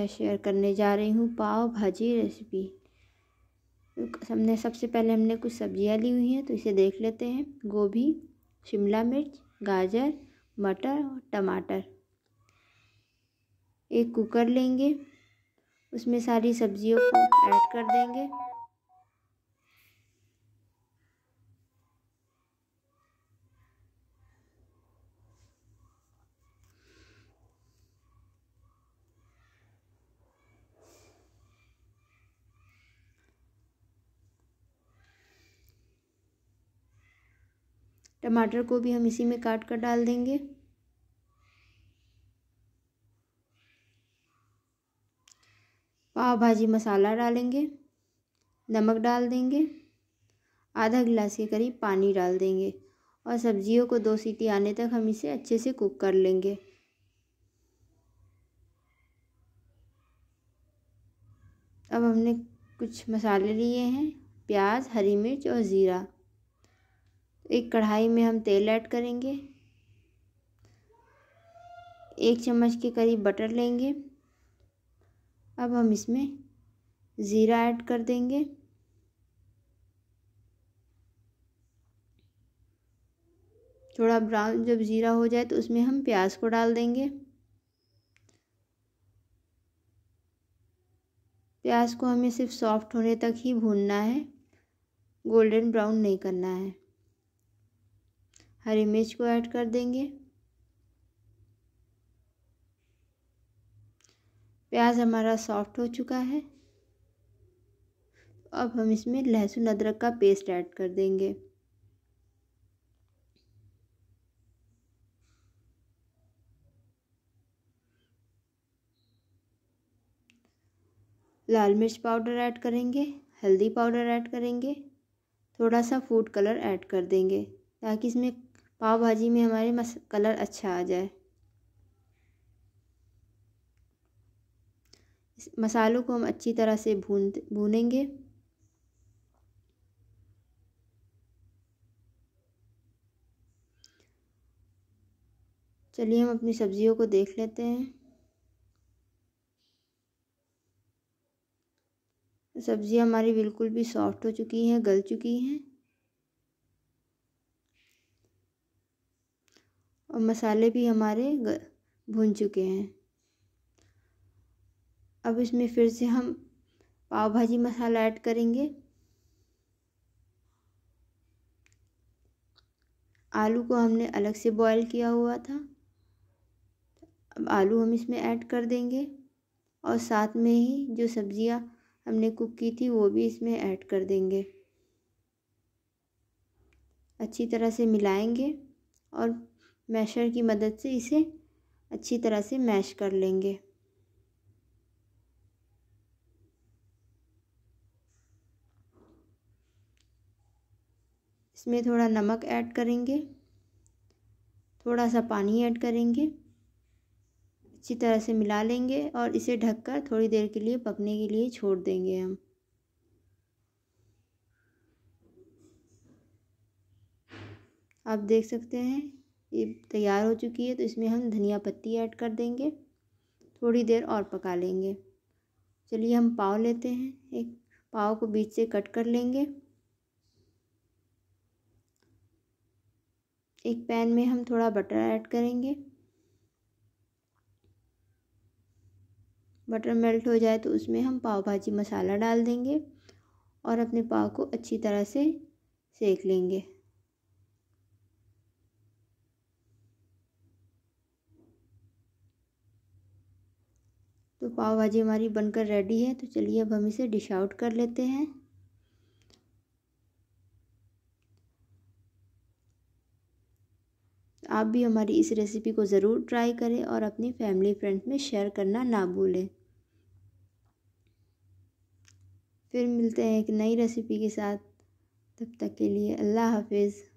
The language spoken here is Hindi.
है शेयर करने जा रही हूँ पाव भाजी रेसिपी हमने सबसे पहले हमने कुछ सब्जियाँ ली हुई हैं तो इसे देख लेते हैं गोभी शिमला मिर्च गाजर मटर और टमाटर एक कुकर लेंगे उसमें सारी सब्जियों को ऐड कर देंगे टमाटर को भी हम इसी में काट कर डाल देंगे पाव भाजी मसाला डालेंगे नमक डाल देंगे आधा गिलास के करीब पानी डाल देंगे और सब्जियों को दो सीटी आने तक हम इसे अच्छे से कुक कर लेंगे अब हमने कुछ मसाले लिए हैं प्याज हरी मिर्च और ज़ीरा एक कढ़ाई में हम तेल ऐड करेंगे एक चम्मच के करीब बटर लेंगे अब हम इसमें ज़ीरा ऐड कर देंगे थोड़ा ब्राउन जब ज़ीरा हो जाए तो उसमें हम प्याज को डाल देंगे प्याज को हमें सिर्फ सॉफ्ट होने तक ही भूनना है गोल्डन ब्राउन नहीं करना है हरी मिर्च को ऐड कर देंगे प्याज हमारा सॉफ्ट हो चुका है अब हम इसमें लहसुन अदरक का पेस्ट ऐड कर देंगे लाल मिर्च पाउडर ऐड करेंगे हल्दी पाउडर ऐड करेंगे थोड़ा सा फूड कलर ऐड कर देंगे ताकि इसमें पाव भाजी में हमारे मस कलर अच्छा आ जाए मसालों को हम अच्छी तरह से भून भूनेंगे चलिए हम अपनी सब्जियों को देख लेते हैं सब्ज़ियाँ हमारी बिल्कुल भी सॉफ्ट हो चुकी हैं गल चुकी हैं और मसाले भी हमारे भुन चुके हैं अब इसमें फिर से हम पाव भाजी मसाला ऐड करेंगे आलू को हमने अलग से बॉईल किया हुआ था अब आलू हम इसमें ऐड कर देंगे और साथ में ही जो सब्जियां हमने कुक की थी वो भी इसमें ऐड कर देंगे अच्छी तरह से मिलाएंगे और मैशर की मदद से इसे अच्छी तरह से मैश कर लेंगे इसमें थोड़ा नमक ऐड करेंगे थोड़ा सा पानी ऐड करेंगे अच्छी तरह से मिला लेंगे और इसे ढककर थोड़ी देर के लिए पकने के लिए छोड़ देंगे हम आप देख सकते हैं ये तैयार हो चुकी है तो इसमें हम धनिया पत्ती ऐड कर देंगे थोड़ी देर और पका लेंगे चलिए हम पाव लेते हैं एक पाव को बीच से कट कर लेंगे एक पैन में हम थोड़ा बटर ऐड करेंगे बटर मेल्ट हो जाए तो उसमें हम पाव भाजी मसाला डाल देंगे और अपने पाव को अच्छी तरह से सेक लेंगे पाव भाजी हमारी बनकर रेडी है तो चलिए अब हम इसे डिश आउट कर लेते हैं आप भी हमारी इस रेसिपी को ज़रूर ट्राई करें और अपनी फैमिली फ्रेंड्स में शेयर करना ना भूलें फिर मिलते हैं एक नई रेसिपी के साथ तब तक के लिए अल्लाह हाफिज़